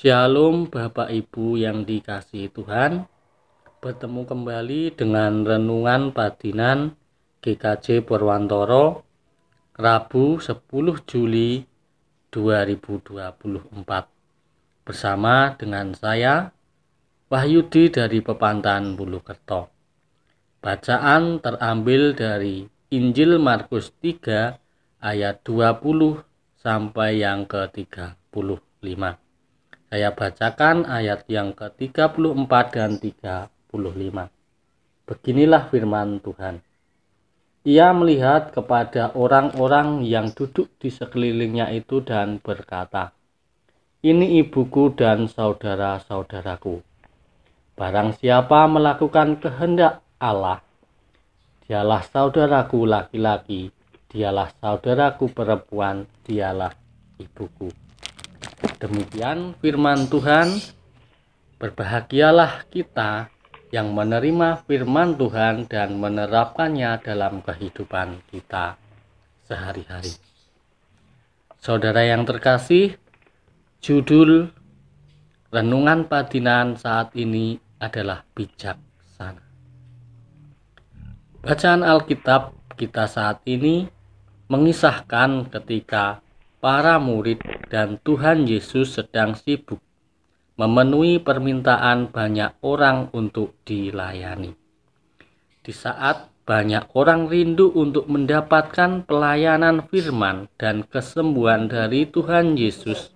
Shalom Bapak Ibu yang dikasih Tuhan Bertemu kembali dengan Renungan Padinan GKJ Purwantoro Rabu 10 Juli 2024 Bersama dengan saya Wahyudi dari Pepantan Bulukerto Bacaan terambil dari Injil Markus 3 ayat 20 sampai yang ke 35 saya bacakan ayat yang ke-34 dan 35. Beginilah firman Tuhan. Ia melihat kepada orang-orang yang duduk di sekelilingnya itu dan berkata, Ini ibuku dan saudara-saudaraku. Barang siapa melakukan kehendak Allah, dialah saudaraku laki-laki, dialah saudaraku perempuan, dialah ibuku. Demikian firman Tuhan. Berbahagialah kita yang menerima firman Tuhan dan menerapkannya dalam kehidupan kita sehari-hari. Saudara yang terkasih, judul renungan patinan saat ini adalah bijaksana. Bacaan Alkitab kita saat ini mengisahkan ketika para murid dan Tuhan Yesus sedang sibuk memenuhi permintaan banyak orang untuk dilayani. Di saat banyak orang rindu untuk mendapatkan pelayanan firman dan kesembuhan dari Tuhan Yesus,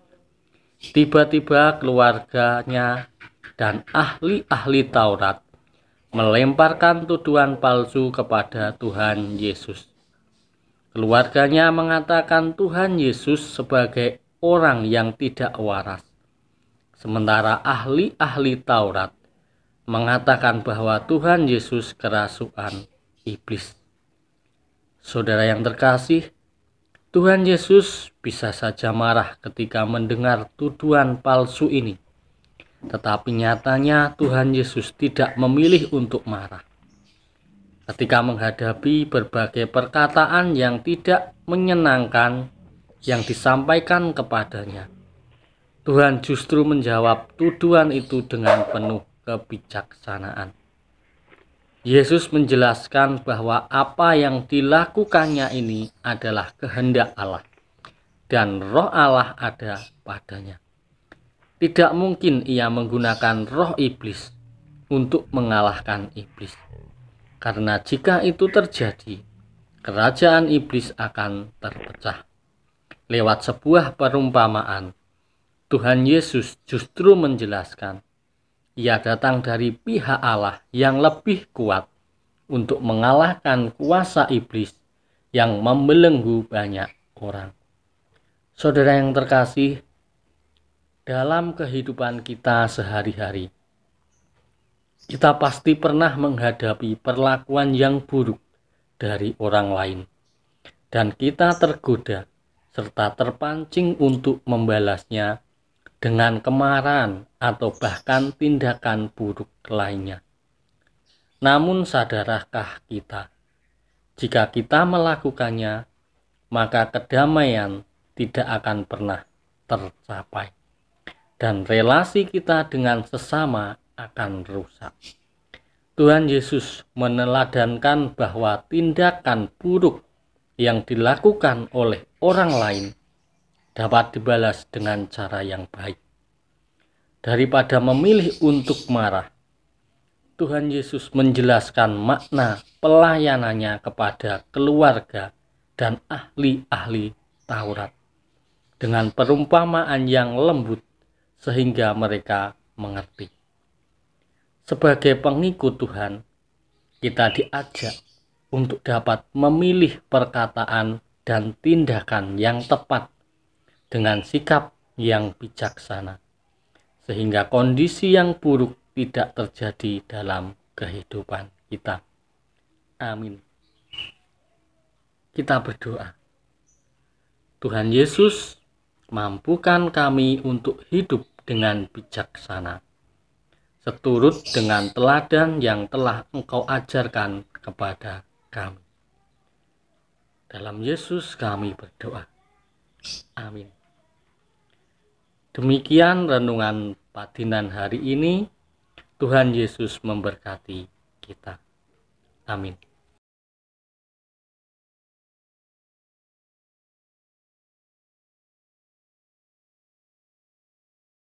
tiba-tiba keluarganya dan ahli-ahli Taurat melemparkan tuduhan palsu kepada Tuhan Yesus. Keluarganya mengatakan Tuhan Yesus sebagai orang yang tidak waras. Sementara ahli-ahli Taurat mengatakan bahwa Tuhan Yesus kerasukan iblis. Saudara yang terkasih, Tuhan Yesus bisa saja marah ketika mendengar tuduhan palsu ini. Tetapi nyatanya Tuhan Yesus tidak memilih untuk marah. Ketika menghadapi berbagai perkataan yang tidak menyenangkan, yang disampaikan kepadanya. Tuhan justru menjawab tuduhan itu dengan penuh kebijaksanaan. Yesus menjelaskan bahwa apa yang dilakukannya ini adalah kehendak Allah dan roh Allah ada padanya. Tidak mungkin ia menggunakan roh iblis untuk mengalahkan iblis. Karena jika itu terjadi, kerajaan iblis akan terpecah lewat sebuah perumpamaan. Tuhan Yesus justru menjelaskan, Ia datang dari pihak Allah yang lebih kuat untuk mengalahkan kuasa iblis yang membelenggu banyak orang. Saudara yang terkasih, dalam kehidupan kita sehari-hari, kita pasti pernah menghadapi perlakuan yang buruk dari orang lain, dan kita tergoda serta terpancing untuk membalasnya dengan kemarahan atau bahkan tindakan buruk lainnya. Namun sadarkah kita? Jika kita melakukannya, maka kedamaian tidak akan pernah tercapai dan relasi kita dengan sesama akan rusak. Tuhan Yesus meneladankan bahwa tindakan buruk yang dilakukan oleh orang lain dapat dibalas dengan cara yang baik. Daripada memilih untuk marah, Tuhan Yesus menjelaskan makna pelayanannya kepada keluarga dan ahli-ahli Taurat dengan perumpamaan yang lembut sehingga mereka mengerti. Sebagai pengikut Tuhan, kita diajak untuk dapat memilih perkataan dan tindakan yang tepat dengan sikap yang bijaksana, sehingga kondisi yang buruk tidak terjadi dalam kehidupan kita. Amin. Kita berdoa. Tuhan Yesus, mampukan kami untuk hidup dengan bijaksana, seturut dengan teladan yang telah Engkau ajarkan kepada kami. Dalam Yesus kami berdoa. Amin. Demikian renungan patinan hari ini. Tuhan Yesus memberkati kita. Amin.